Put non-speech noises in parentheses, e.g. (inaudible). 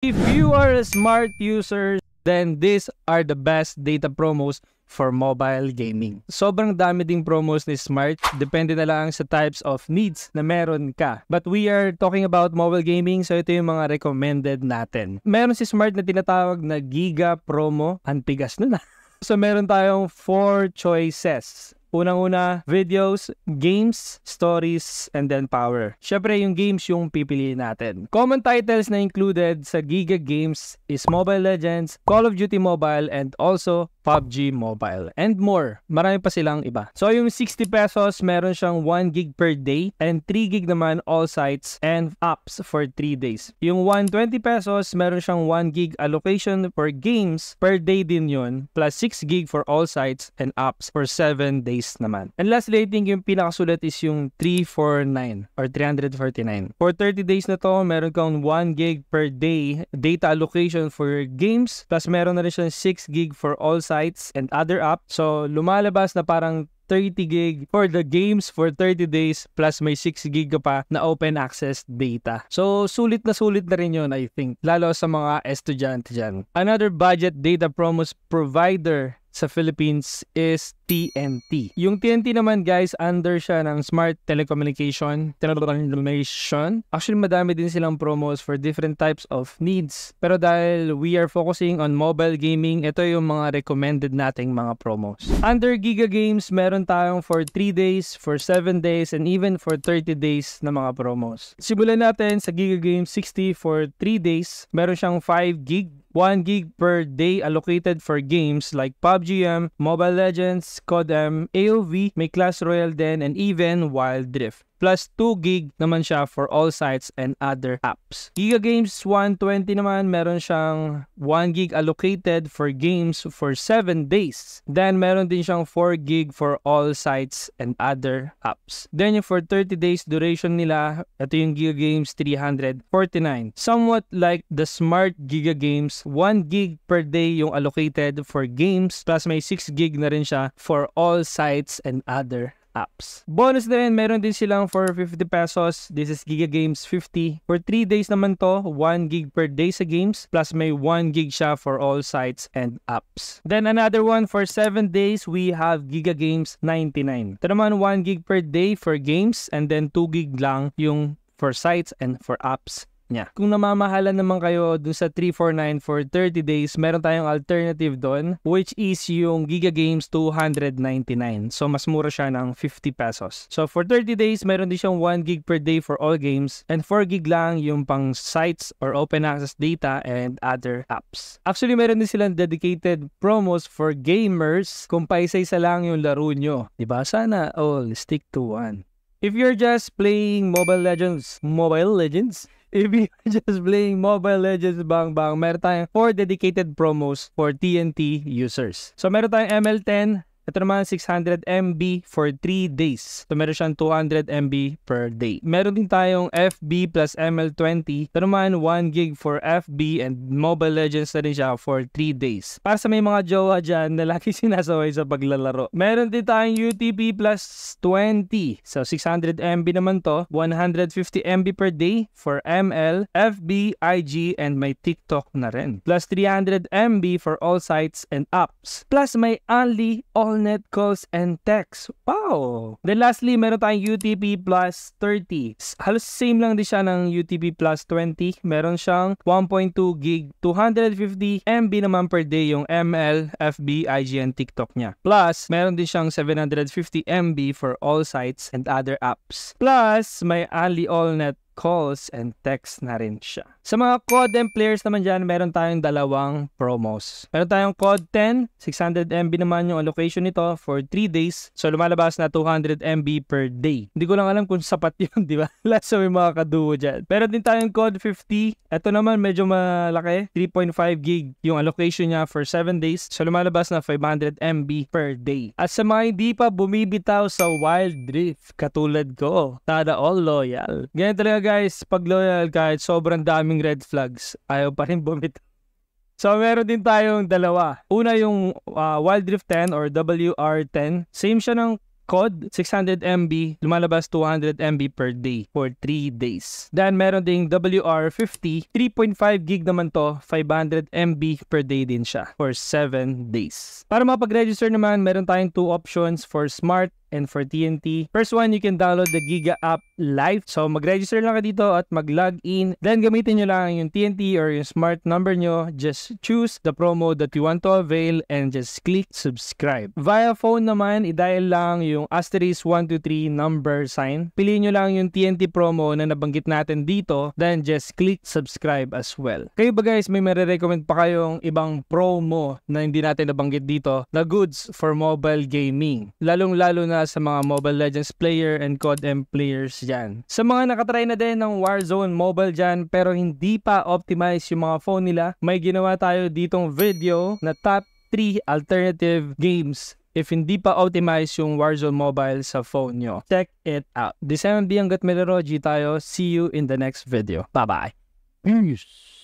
If you are a smart user, then these are the best data promos for mobile gaming. Sobrang dami ding promos ni Smart. Depende na lang sa types of needs na meron ka. But we are talking about mobile gaming, so ito yung mga recommended natin. Meron si Smart na tinatawag na Giga Promo. Ang tigas na ah. na. (laughs) So meron tayong 4 choices. Unang-una, videos, games, stories, and then power. Syempre, yung games yung pipiliin natin. Common titles na included sa Giga Games is Mobile Legends, Call of Duty Mobile, and also PUBG Mobile, and more. Marami pa silang iba. So yung 60 pesos, meron siyang 1 gig per day and 3 gig naman all sites and apps for 3 days. Yung 120 pesos, meron siyang 1 gig allocation for games per day din yun, plus 6 gig for all sites and apps for 7 days naman. And lastly, I think yung pinakasulat is yung 349 or 349. For 30 days na to, meron kang 1 gig per day data allocation for your games, plus meron na rin siyang 6 gig for all sites sites and other app. So lumalabas na parang 30 gig for the games for 30 days plus may 6 gig pa na open access data. So sulit na sulit na rin yun I think lalo sa mga estudyante dyan. Another budget data promos provider sa Philippines is TNT. Yung TNT naman guys, under siya ng Smart Telecommunication, Telecommunication. Actually, madami din silang promos for different types of needs. Pero dahil we are focusing on mobile gaming, ito yung mga recommended nating mga promos. Under Giga Games, meron tayong for 3 days, for 7 days, and even for 30 days na mga promos. Simulan natin sa Giga Games 60 for 3 days. Meron siyang 5 gig 1 gig per day allocated for games like PUBG M, Mobile Legends, COD M, AOV, may Clash Royale then, and even Wild Drift plus 2 gig naman siya for all sites and other apps. Giga Games 120 naman, meron siyang 1 gig allocated for games for 7 days. Then, meron din siyang 4 gig for all sites and other apps. Then, yung for 30 days duration nila, ito yung Giga Games 349. Somewhat like the Smart Giga Games, 1 gig per day yung allocated for games plus may 6 gig na rin siya for all sites and other apps. Bonus din, meron din silang for 50 pesos. This is Giga Games 50. For 3 days naman to, 1 gig per day sa games plus may 1 gig siya for all sites and apps. Then another one for 7 days, we have Giga Games 99. Ito naman 1 gig per day for games and then 2 gig lang yung for sites and for apps niya. Kung namamahalan naman kayo dun sa 349 for 30 days, meron tayong alternative doon which is yung Giga Games 299. So mas mura siya ng 50 pesos. So for 30 days, meron din siyang 1 gig per day for all games and 4 gig lang yung pang sites or open access data and other apps. Actually, meron din silang dedicated promos for gamers kung paisa-isa lang yung laro nyo. Diba? Sana all stick to one. If you're just playing Mobile Legends, Mobile Legends, if you're (laughs) just playing Mobile Legends Bang Bang, meron tayong 4 dedicated promos for TNT users. So meron tayong ML10, ito naman 600 MB for 3 days. So meron siyang 200 MB per day. Meron din tayong FB plus ML20. Ito naman 1 gig for FB and Mobile Legends na rin siya for 3 days. Para sa may mga jowa dyan na laki (laughs) sinasaway sa paglalaro. Meron din tayong UTP plus 20. So 600 MB naman to. 150 MB per day for ML, FB, IG, and may TikTok na rin. Plus 300 MB for all sites and apps. Plus may only all telnet calls and texts. Wow! Then lastly, meron tayong UTP plus 30. Halos same lang din siya ng UTP plus 20. Meron siyang 1.2 gig, 250 MB naman per day yung ML, FB, IG, and TikTok niya. Plus, meron din siyang 750 MB for all sites and other apps. Plus, may Ali AllNet calls and text na rin siya. Sa mga COD players naman dyan, meron tayong dalawang promos. Meron tayong COD 10, 600 MB naman yung allocation nito for 3 days. So lumalabas na 200 MB per day. Hindi ko lang alam kung sapat (laughs) yun, di ba? Last so may mga kaduo dyan. Meron din tayong COD 50. Ito naman medyo malaki. 3.5 gig yung allocation niya for 7 days. So lumalabas na 500 MB per day. At sa mga hindi pa bumibitaw sa Wild Rift, katulad ko, tada all loyal. Ganyan talaga guys, pag loyal kahit sobrang daming red flags, ayaw pa rin bumit. So meron din tayong dalawa. Una yung uh, Wild Rift 10 or WR10. Same siya ng COD, 600 MB, lumalabas 200 MB per day for 3 days. Then meron ding WR50, 3.5 gig naman to, 500 MB per day din siya for 7 days. Para mapag-register naman, meron tayong 2 options for smart and for TNT. First one, you can download the Giga app live. So, mag-register lang ka dito at mag-log in. Then, gamitin nyo lang yung TNT or yung smart number nyo. Just choose the promo that you want to avail and just click subscribe. Via phone naman, i-dial lang yung asterisk 123 number sign. Piliin nyo lang yung TNT promo na nabanggit natin dito. Then, just click subscribe as well. Kayo ba guys, may mare-recommend pa kayong ibang promo na hindi natin nabanggit dito na goods for mobile gaming. Lalong-lalo na sa mga Mobile Legends player and COD-M players dyan. Sa mga nakatry na din ng Warzone Mobile dyan pero hindi pa optimize yung mga phone nila, may ginawa tayo ditong video na top 3 alternative games if hindi pa optimize yung Warzone Mobile sa phone nyo. Check it out. This MMB hanggat Meloroji tayo. See you in the next video. Bye-bye. Peace!